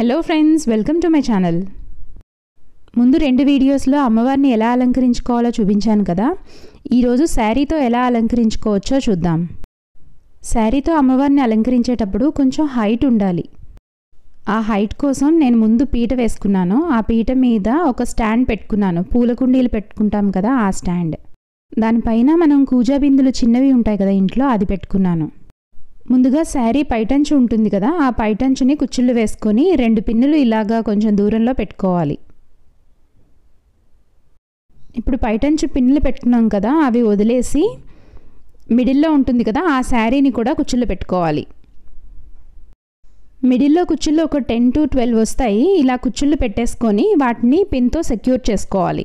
hello friends welcome to my channel ముందు రెండు వీడియోస్లో అమ్మవారిని ఎలా అలంకరించుకోవాలో చూపించాను కదా ఈరోజు శారీతో ఎలా అలంకరించుకోవచ్చో చూద్దాం శారీతో అమ్మవారిని అలంకరించేటప్పుడు కొంచెం హైట్ ఉండాలి ఆ హైట్ కోసం నేను ముందు పీట వేసుకున్నాను ఆ పీట మీద ఒక స్టాండ్ పెట్టుకున్నాను పూల కుండీలు పెట్టుకుంటాం కదా ఆ స్టాండ్ దానిపైన మనం కూజా చిన్నవి ఉంటాయి కదా ఇంట్లో అది పెట్టుకున్నాను ముందుగా శారీ పైటంచు ఉంటుంది కదా ఆ పైటంచుని కుచ్చుళ్ళు వేసుకొని రెండు పిన్నులు ఇలాగా కొంచెం దూరంలో పెట్టుకోవాలి ఇప్పుడు పైటంచు పిన్నులు పెట్టుకున్నాం కదా అవి వదిలేసి మిడిల్లో ఉంటుంది కదా ఆ శారీని కూడా కుచ్చుళ్ళు పెట్టుకోవాలి మిడిల్లో కుచ్చుళ్ళు ఒక టెన్ టు ట్వెల్వ్ వస్తాయి ఇలా కుచ్చుళ్ళు పెట్టేసుకొని వాటిని పిన్తో సెక్యూర్ చేసుకోవాలి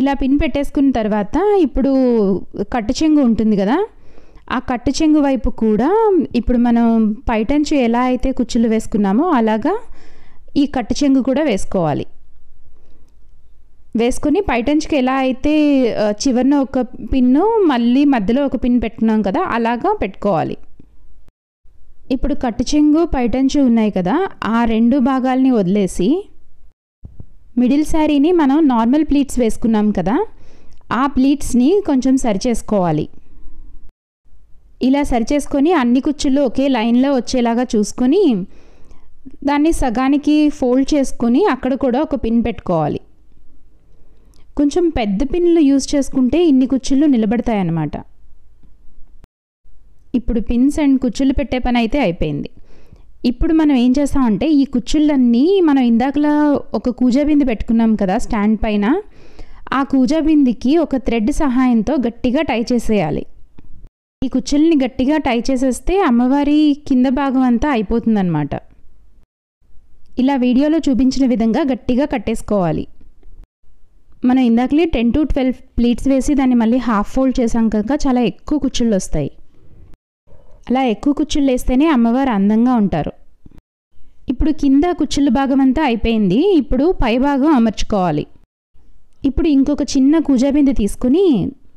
ఇలా పిన్ పెట్టేసుకున్న తర్వాత ఇప్పుడు కట్టు చెంగు ఉంటుంది కదా ఆ కట్టు చెంగు వైపు కూడా ఇప్పుడు మనం పైటంచు ఎలా అయితే కుచ్చులు వేసుకున్నామో అలాగా ఈ కట్టు చెంగు కూడా వేసుకోవాలి వేసుకొని పైటంచుకి ఎలా అయితే చివరిన ఒక పిన్ను మళ్ళీ మధ్యలో ఒక పిన్ పెట్టుకున్నాం కదా అలాగా పెట్టుకోవాలి ఇప్పుడు కట్టు చెంగు పైటంచు ఉన్నాయి కదా ఆ రెండు భాగాల్ని వదిలేసి మిడిల్ శారీని మనం నార్మల్ ప్లీట్స్ వేసుకున్నాం కదా ఆ ప్లీట్స్ని కొంచెం సరి చేసుకోవాలి ఇలా సరిచేసుకొని అన్ని కుచ్చులు ఒకే లైన్లో వచ్చేలాగా చూసుకొని దాన్ని సగానికి ఫోల్డ్ చేసుకొని అక్కడ కూడా ఒక పిన్ పెట్టుకోవాలి కొంచెం పెద్ద పిన్లు యూజ్ చేసుకుంటే ఇన్ని కుచ్చులు నిలబడతాయన్నమాట ఇప్పుడు పిన్స్ అండ్ కుచ్చులు పెట్టే పని అయితే అయిపోయింది ఇప్పుడు మనం ఏం చేస్తామంటే ఈ కుచ్చుళ్ళన్నీ మనం ఇందాకలా ఒక కూజా బింది పెట్టుకున్నాం కదా స్టాండ్ పైన ఆ కూజా బిందికి ఒక థ్రెడ్ సహాయంతో గట్టిగా టై చేసేయాలి ఈ కుచ్చుల్ని గట్టిగా టై చేసేస్తే అమ్మవారి కింద భాగం అంతా అయిపోతుందన్నమాట ఇలా వీడియోలో చూపించిన విధంగా గట్టిగా కట్టేసుకోవాలి మనం ఇందాకలే టెన్ టు ట్వెల్వ్ ప్లీట్స్ వేసి దాన్ని మళ్ళీ హాఫ్ ఫోల్డ్ చేసాం కనుక చాలా ఎక్కువ కుచ్చుళ్ళు వస్తాయి అలా ఎక్కువ కుచ్చుళ్ళు వేస్తేనే అమ్మవారు అందంగా ఉంటారు ఇప్పుడు కింద కుచ్చుళ్ళ భాగం అంతా అయిపోయింది ఇప్పుడు పై భాగం అమర్చుకోవాలి ఇప్పుడు ఇంకొక చిన్న కూజాబింది తీసుకుని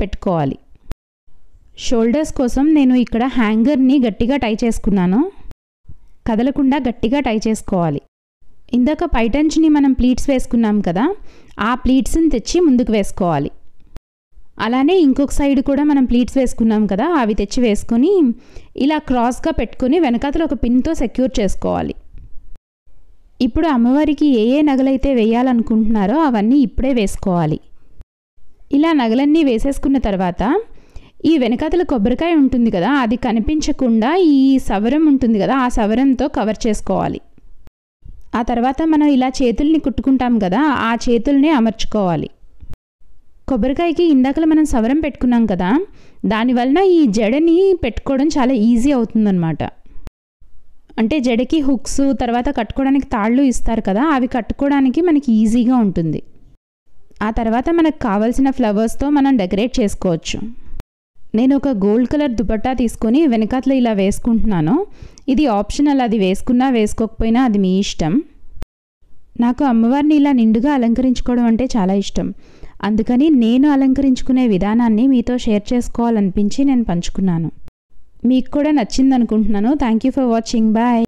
పెట్టుకోవాలి షోల్డర్స్ కోసం నేను ఇక్కడ హ్యాంగర్ని గట్టిగా టై చేసుకున్నాను కదలకుండా గట్టిగా టై చేసుకోవాలి ఇందాక పైటంచుని మనం ప్లీట్స్ వేసుకున్నాం కదా ఆ ప్లీట్స్ని తెచ్చి ముందుకు వేసుకోవాలి అలానే ఇంకొక సైడ్ కూడా మనం ప్లీట్స్ వేసుకున్నాం కదా అవి తెచ్చి వేసుకొని ఇలా క్రాస్గా పెట్టుకుని వెనకతలు ఒక పిన్తో సెక్యూర్ చేసుకోవాలి ఇప్పుడు అమ్మవారికి ఏ ఏ నగలైతే వేయాలనుకుంటున్నారో అవన్నీ ఇప్పుడే వేసుకోవాలి ఇలా నగలన్నీ వేసేసుకున్న తర్వాత ఈ వెనకాతల కొబ్బరికాయ ఉంటుంది కదా అది కనిపించకుండా ఈ సవరం ఉంటుంది కదా ఆ సవరంతో కవర్ చేసుకోవాలి ఆ తర్వాత మనం ఇలా చేతుల్ని కుట్టుకుంటాం కదా ఆ చేతుల్ని అమర్చుకోవాలి కొబ్బరికాయకి ఇందాకలు మనం సవరం పెట్టుకున్నాం కదా దానివలన ఈ జడని పెట్టుకోవడం చాలా ఈజీ అవుతుందన్నమాట అంటే జడకి హుక్స్ తర్వాత కట్టుకోవడానికి తాళ్ళు ఇస్తారు కదా అవి కట్టుకోవడానికి మనకి ఈజీగా ఉంటుంది ఆ తర్వాత మనకు కావాల్సిన ఫ్లవర్స్తో మనం డెకరేట్ చేసుకోవచ్చు నేను ఒక గోల్డ్ కలర్ దుపట్టా తీసుకొని వెనకాతలో ఇలా వేసుకుంటున్నాను ఇది ఆప్షనల్ అది వేసుకున్నా వేసుకోకపోయినా అది మీ ఇష్టం నాకు అమ్మవారిని ఇలా నిండుగా అలంకరించుకోవడం అంటే చాలా ఇష్టం అందుకని నేను అలంకరించుకునే విధానాన్ని మీతో షేర్ చేసుకోవాలనిపించి నేను పంచుకున్నాను మీకు కూడా నచ్చింది అనుకుంటున్నాను thank you for watching bye